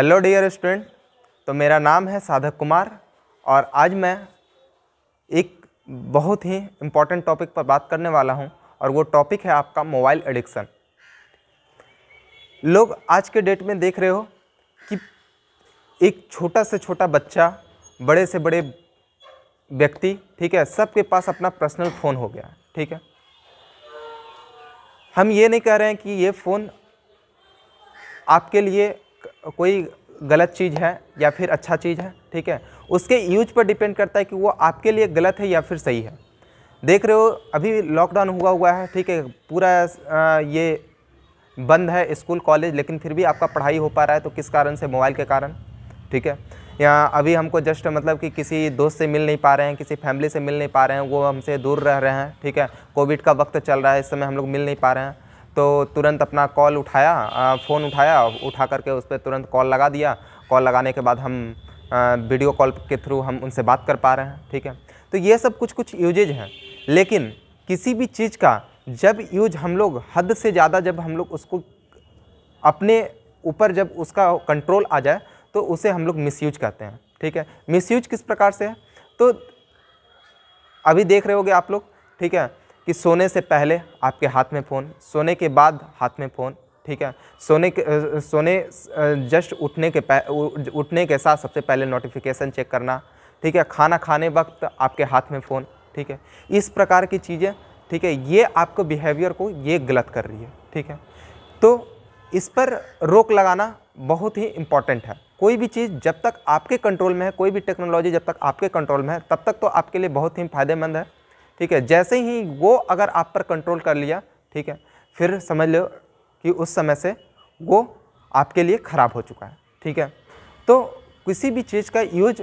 hello dear student तो मेरा नाम है साधक कुमार और आज मैं एक बहुत ही इम्पॉर्टेंट टॉपिक पर बात करने वाला हूं और वो टॉपिक है आपका मोबाइल एडिक्शन लोग आज के डेट में देख रहे हो कि एक छोटा से छोटा बच्चा बड़े से बड़े व्यक्ति ठीक है सबके पास अपना पर्सनल फ़ोन हो गया ठीक है हम ये नहीं कह रहे हैं कि ये फ़ोन आपके लिए कोई गलत चीज़ है या फिर अच्छा चीज़ है ठीक है उसके यूज पर डिपेंड करता है कि वो आपके लिए गलत है या फिर सही है देख रहे हो अभी लॉकडाउन हुआ हुआ है ठीक है पूरा ये बंद है स्कूल कॉलेज लेकिन फिर भी आपका पढ़ाई हो पा रहा है तो किस कारण से मोबाइल के कारण ठीक है या अभी हमको जस्ट मतलब कि किसी दोस्त से मिल नहीं पा रहे हैं किसी फैमिली से मिल नहीं पा रहे हैं वो हमसे दूर रह रहे हैं ठीक है कोविड का वक्त चल रहा है इस समय हम लोग मिल नहीं पा रहे हैं तो तुरंत अपना कॉल उठाया फ़ोन उठाया उठा करके उस पर तुरंत कॉल लगा दिया कॉल लगाने के बाद हम वीडियो कॉल के थ्रू हम उनसे बात कर पा रहे हैं ठीक है तो ये सब कुछ कुछ यूजेज हैं लेकिन किसी भी चीज़ का जब यूज हम लोग हद से ज़्यादा जब हम लोग उसको अपने ऊपर जब उसका कंट्रोल आ जाए तो उसे हम लोग यूज कहते हैं ठीक है यूज किस प्रकार से है तो अभी देख रहे होगे आप लोग ठीक है कि सोने से पहले आपके हाथ में फ़ोन सोने के बाद हाथ में फ़ोन ठीक है सोने के सोने जस्ट उठने के उठने के साथ सबसे पहले नोटिफिकेशन चेक करना ठीक है खाना खाने वक्त आपके हाथ में फ़ोन ठीक है इस प्रकार की चीज़ें ठीक है ये आपको बिहेवियर को ये गलत कर रही है ठीक है तो इस पर रोक लगाना बहुत ही इम्पॉर्टेंट है कोई भी चीज़ जब तक आपके कंट्रोल में है कोई भी टेक्नोलॉजी जब तक आपके कंट्रोल में है तब तक तो आपके लिए बहुत ही फायदेमंद है ठीक है जैसे ही वो अगर आप पर कंट्रोल कर लिया ठीक है फिर समझ लो कि उस समय से वो आपके लिए ख़राब हो चुका है ठीक है तो किसी भी चीज़ का यूज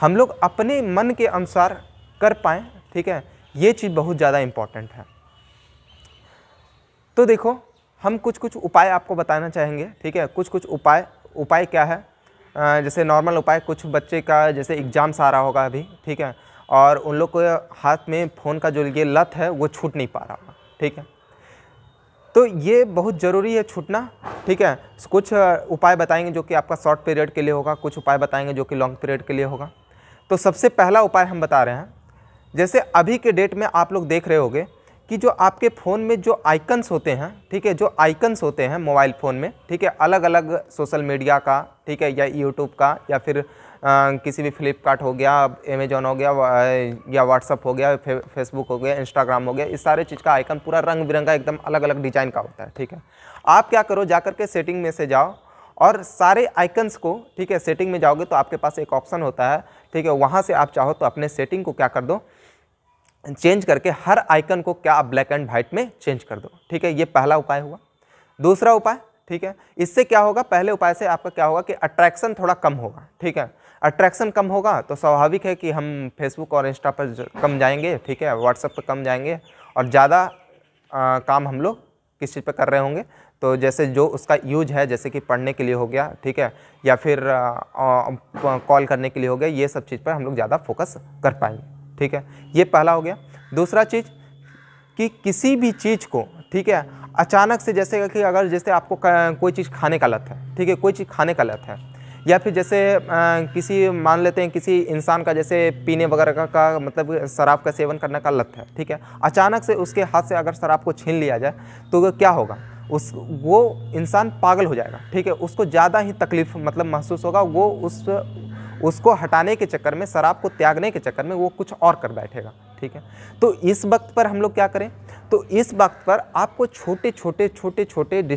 हम लोग अपने मन के अनुसार कर पाएँ ठीक है ये चीज़ बहुत ज़्यादा इम्पॉर्टेंट है तो देखो हम कुछ कुछ उपाय आपको बताना चाहेंगे ठीक है कुछ कुछ उपाय उपाय क्या है जैसे नॉर्मल उपाय कुछ बच्चे का जैसे एग्ज़ाम्स आ रहा होगा अभी ठीक है और उन लोग को हाथ में फ़ोन का जो ये लत है वो छूट नहीं पा रहा ठीक है तो ये बहुत ज़रूरी है छूटना ठीक है कुछ उपाय बताएंगे जो कि आपका शॉर्ट पीरियड के लिए होगा कुछ उपाय बताएंगे जो कि लॉन्ग पीरियड के लिए होगा तो सबसे पहला उपाय हम बता रहे हैं जैसे अभी के डेट में आप लोग देख रहे होगे कि जो आपके फ़ोन में जो आइकन्स होते हैं ठीक है जो आइकन्स होते हैं मोबाइल फ़ोन में ठीक है अलग अलग सोशल मीडिया का ठीक है या यूट्यूब का या फिर किसी भी फ्लिपकार्ट हो गया अमेजोन हो गया या व्हाट्सअप हो गया फे, फेसबुक हो गया इंस्टाग्राम हो गया इस सारे चीज़ का आइकन पूरा रंग बिरंगा एकदम अलग अलग डिजाइन का होता है ठीक है आप क्या करो जा के सेटिंग में से जाओ और सारे आइकन्स को ठीक है सेटिंग में जाओगे तो आपके पास एक ऑप्शन होता है ठीक है वहाँ से आप चाहो तो अपने सेटिंग को क्या कर दो चेंज करके हर आइकन को क्या आप ब्लैक एंड वाइट में चेंज कर दो ठीक है ये पहला उपाय हुआ दूसरा उपाय ठीक है इससे क्या होगा पहले उपाय से आपका क्या होगा कि अट्रैक्शन थोड़ा कम होगा ठीक है अट्रैक्शन कम होगा तो स्वाभाविक है कि हम फेसबुक और इंस्टा पर कम जाएंगे ठीक है व्हाट्सअप पर कम जाएंगे और ज़्यादा काम हम लोग किस चीज़ पर कर रहे होंगे तो जैसे जो उसका यूज है जैसे कि पढ़ने के लिए हो गया ठीक है या फिर कॉल करने के लिए हो गया ये सब चीज़ पर हम लोग ज़्यादा फोकस कर पाएंगे ठीक है ये पहला हो गया दूसरा चीज़ कि किसी भी चीज़ को ठीक है अचानक से जैसे कि अगर जैसे आपको कोई चीज़ खाने का लत है ठीक है कोई चीज़ खाने का लत है या फिर जैसे आ, किसी मान लेते हैं किसी इंसान का जैसे पीने वगैरह का, का मतलब शराब का सेवन करने का लत है ठीक है अचानक से उसके हाथ से अगर शराब को छीन लिया जाए तो क्या होगा उस वो इंसान पागल हो जाएगा ठीक है उसको ज़्यादा ही तकलीफ मतलब महसूस होगा वो उस उसको हटाने के चक्कर में शराब को त्यागने के चक्कर में वो कुछ और कर बैठेगा ठीक है तो इस वक्त पर हम लोग क्या करें तो इस वक्त पर आपको छोटे छोटे छोटे छोटे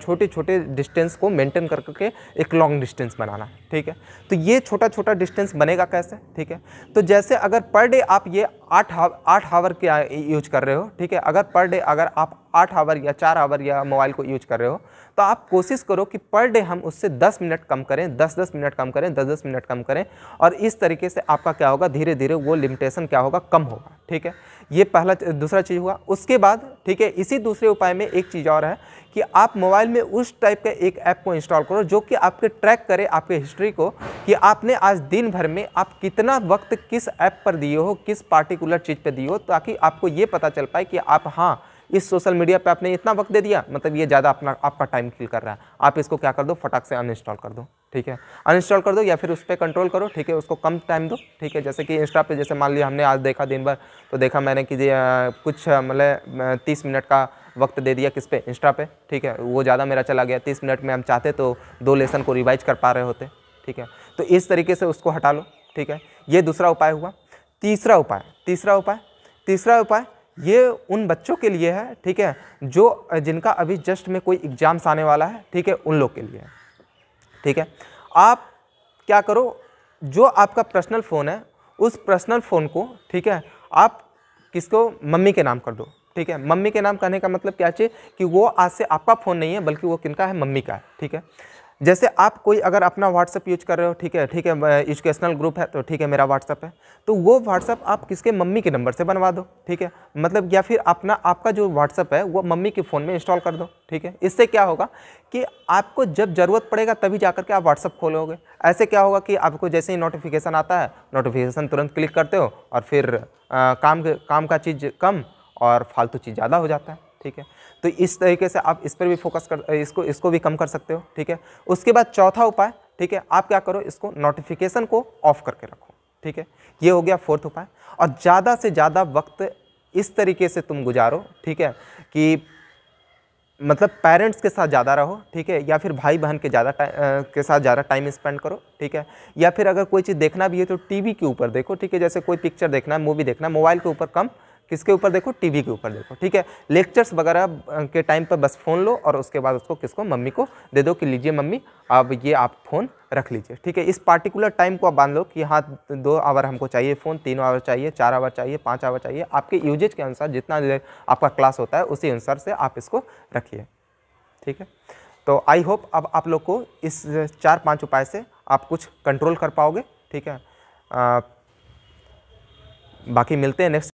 छोटे छोटे डिस्टेंस को मेंटेन कर करके एक लॉन्ग डिस्टेंस बनाना ठीक है तो ये छोटा छोटा डिस्टेंस बनेगा कैसे ठीक है तो जैसे अगर पर डे आप ये आठ आठ आवर के यूज कर रहे हो ठीक है अगर पर डे अगर आप आठ आवर या चार आवर या मोबाइल को यूज कर रहे हो तो आप कोशिश करो कि पर डे हम उससे दस मिनट कम करें दस दस मिनट कम करें दस दस मिनट कम करें और इस तरीके से आपका क्या होगा धीरे धीरे वो लिमिटेशन क्या होगा कम होगा ठीक है ये पहला दूसरा चीज़ हुआ उसके बाद ठीक है इसी दूसरे उपाय में एक चीज़ और है कि आप मोबाइल में उस टाइप का एक ऐप को इंस्टॉल करो जो कि आपके ट्रैक करे आपके हिस्ट्री को कि आपने आज दिन भर में आप कितना वक्त किस ऐप पर दिए हो किस पार्टिकुलर चीज़ पर दिए हो ताकि आपको ये पता चल पाए कि आप हाँ इस सोशल मीडिया पे आपने इतना वक्त दे दिया मतलब ये ज़्यादा अपना आपका टाइम किल कर रहा है आप इसको क्या कर दो फटाक से अनइंस्टॉल कर दो ठीक है अनइंस्टॉल कर दो या फिर उस पर कंट्रोल करो ठीक है उसको कम टाइम दो ठीक है जैसे कि इंस्टा पे जैसे मान लिया हमने आज देखा दिन भर तो देखा मैंने कि कुछ मतलब तीस मिनट का वक्त दे दिया किस पे इंस्टा पे ठीक है वो ज़्यादा मेरा चला गया तीस मिनट में हम चाहते तो दो लेसन को रिवाइज कर पा रहे होते ठीक है तो इस तरीके से उसको हटा लो ठीक है ये दूसरा उपाय हुआ तीसरा उपाय तीसरा उपाय तीसरा उपाय ये उन बच्चों के लिए है ठीक है जो जिनका अभी जस्ट में कोई एग्ज़ाम्स आने वाला है ठीक है उन लोग के लिए ठीक है आप क्या करो जो आपका पर्सनल फ़ोन है उस पर्सनल फ़ोन को ठीक है आप किसको मम्मी के नाम कर दो ठीक है मम्मी के नाम करने का मतलब क्या चाहिए कि वो आज से आपका फ़ोन नहीं है बल्कि वो किन का है मम्मी का है ठीक है जैसे आप कोई अगर अपना व्हाट्सअप यूज कर रहे हो ठीक है ठीक है एजुकेशनल ग्रुप है तो ठीक है मेरा व्हाट्सअप है तो वो व्हाट्सअप आप किसके मम्मी के नंबर से बनवा दो ठीक है मतलब या फिर अपना आपका जो व्हाट्सअप है वो मम्मी के फ़ोन में इंस्टॉल कर दो ठीक है इससे क्या होगा कि आपको जब ज़रूरत पड़ेगा तभी जा के आप व्हाट्सअप खोलोगे ऐसे क्या होगा कि आपको जैसे ही नोटिफिकेशन आता है नोटिफिकेशन तुरंत क्लिक करते हो और फिर आ, काम काम का चीज़ कम और फालतू चीज़ ज़्यादा हो जाता है ठीक है तो इस तरीके से आप इस पर भी फोकस कर इसको इसको भी कम कर सकते हो ठीक है उसके बाद चौथा उपाय ठीक है आप क्या करो इसको नोटिफिकेशन को ऑफ करके रखो ठीक है ये हो गया फोर्थ उपाय और ज़्यादा से ज़्यादा वक्त इस तरीके से तुम गुजारो ठीक है कि मतलब पेरेंट्स के साथ ज़्यादा रहो ठीक है या फिर भाई बहन के ज़्यादा के साथ ज़्यादा टाइम स्पेंड करो ठीक है या फिर अगर कोई चीज़ देखना भी है तो टीवी के ऊपर देखो ठीक है जैसे कोई पिक्चर देखना है मूवी देखना है मोबाइल के ऊपर कम किसके ऊपर देखो टीवी के ऊपर देखो ठीक है लेक्चर्स वगैरह के टाइम पर बस फ़ोन लो और उसके बाद उसको किसको मम्मी को दे दो कि लीजिए मम्मी अब ये आप फ़ोन रख लीजिए ठीक है इस पार्टिकुलर टाइम को आप बांध लो कि हाँ दो आवर हमको चाहिए फ़ोन तीन आवर चाहिए चार आवर चाहिए पाँच आवर चाहिए आपके यूजेज के अनुसार जितना आपका क्लास होता है उसी अनुसार से आप इसको रखिए ठीक है तो आई होप अब आप लोग को इस चार पांच उपाय से आप कुछ कंट्रोल कर पाओगे ठीक है आ, बाकी मिलते हैं नेक्स्ट